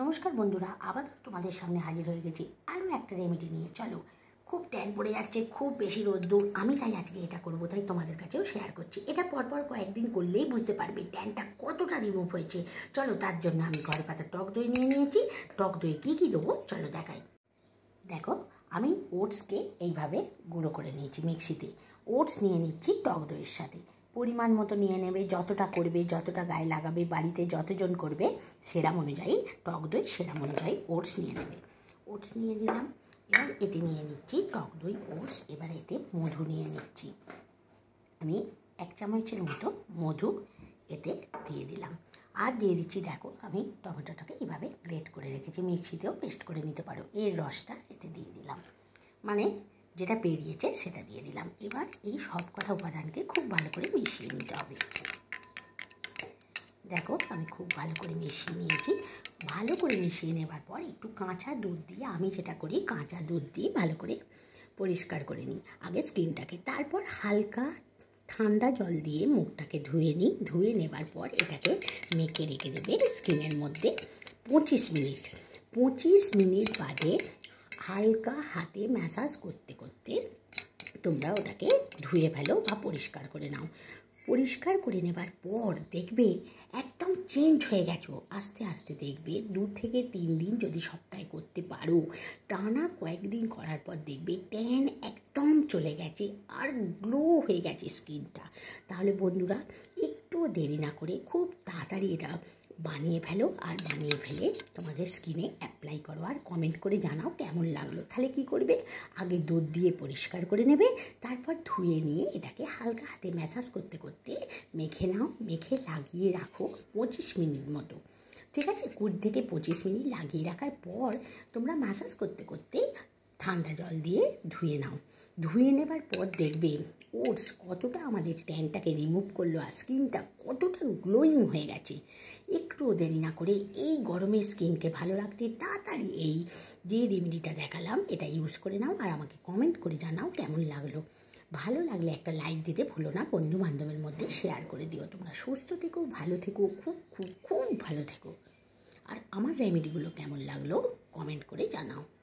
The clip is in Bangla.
নমস্কার বন্ধুরা আবার তোমাদের সামনে হাজির হয়ে গেছি আরও একটা রেমেডি নিয়ে চলো খুব ট্যান পড়ে যাচ্ছে খুব বেশি রোদ্দুর আমি তাই আজকে এটা করবো তাই তোমাদের কাছেও শেয়ার করছি এটা পরপর কয়েকদিন করলেই বুঝতে পারবে ট্যানটা কতটা রিমুভ হয়েছে চলো তার জন্য আমি ঘরে পাতা টক দই নিয়ে নিয়েছি টক দই কী কী দেবো চলো দেখাই দেখো আমি ওটসকে এইভাবে গুঁড়ো করে নিয়েছি মিক্সিতে ওটস নিয়ে নিচ্ছি টক দইয়ের সাথে পরিমাণ মতো নিয়ে নেবে যতটা করবে যতটা গায়ে লাগাবে বাড়িতে যতজন করবে সেরাম অনুযায়ী টক দই সেরাম অনুযায়ী ওটস নিয়ে নেবে ওটস নিয়ে নিলাম এবার এতে নিয়ে নিচ্ছি টক দই ওটস এবার এতে মধু নিয়ে নিচ্ছি আমি এক চামচের মতো মধু এতে দিয়ে দিলাম আর দিয়ে দিচ্ছি দেখো আমি টমেটোটাকে এইভাবে গ্রেট করে রেখেছি মিক্সিতেও পেস্ট করে নিতে পারো এর রসটা এতে দিয়ে দিলাম মানে যেটা পেরিয়েছে সেটা দিয়ে দিলাম এবার এই সব কথা উপাদানকে খুব ভালো করে মিশিয়ে নিতে হবে দেখো আমি খুব ভালো করে মিশিয়ে নিয়েছি ভালো করে মিশিয়ে নেবার পর একটু কাঁচা দুধ দিয়ে আমি যেটা করি কাঁচা দুধ দিয়ে ভালো করে পরিষ্কার করে নিই আগে স্কিনটাকে তারপর হালকা ঠান্ডা জল দিয়ে মুখটাকে ধুয়ে নিই ধুয়ে নেবার পর এটাকে মেখে রেখে দেবে স্কিনের মধ্যে পঁচিশ মিনিট পঁচিশ মিনিট বাদে হালকা হাতে ম্যাসাজ করতে করতে তোমরা ওটাকে ধুয়ে ফেলো বা পরিষ্কার করে নাও পরিষ্কার করে নেবার পর দেখবে একদম চেঞ্জ হয়ে গেছো আস্তে আস্তে দেখবে দু থেকে তিন দিন যদি সপ্তাহে করতে পারো টানা কয়েকদিন করার পর দেখবে ট্যান একদম চলে গেছে আর গ্লো হয়ে গেছে স্কিনটা তাহলে বন্ধুরা একটু দেরি না করে খুব তাড়াতাড়ি এটা বানিয়ে ফেলো আর বানিয়ে ফেলে তোমাদের স্কিনে অ্যাপ্লাই করো আর কমেন্ট করে জানাও কেমন লাগলো তাহলে কি করবে আগে দুধ দিয়ে পরিষ্কার করে নেবে তারপর ধুয়ে নিয়ে এটাকে হালকা হাতে ম্যাসাজ করতে করতে মেখে নাও মেখে লাগিয়ে রাখো পঁচিশ মিনিট মতো ঠিক আছে কুড়ি থেকে পঁচিশ মিনিট লাগিয়ে রাখার পর তোমরা ম্যাসাজ করতে করতে ঠান্ডা জল দিয়ে ধুয়ে নাও ধুয়ে নেবার পর দেখবে ওটস কতটা আমাদের ট্যানটাকে রিমুভ করলো আর স্কিনটা কতটা গ্লোয়িং হয়ে গেছে একটুও দেরি না করে এই গরমে স্কিনকে ভালো রাখতে তাড়াতাড়ি এই যে রেমেডিটা দেখালাম এটা ইউজ করে নাও আর আমাকে কমেন্ট করে জানাও কেমন লাগলো ভালো লাগলে একটা লাইক দিতে ভুলো না বন্ধু বান্ধবের মধ্যে শেয়ার করে দিও তোমরা সুস্থ থেকো ভালো থেকো খুব খুব খুব ভালো থেকো আর আমার রেমেডিগুলো কেমন লাগলো কমেন্ট করে জানাও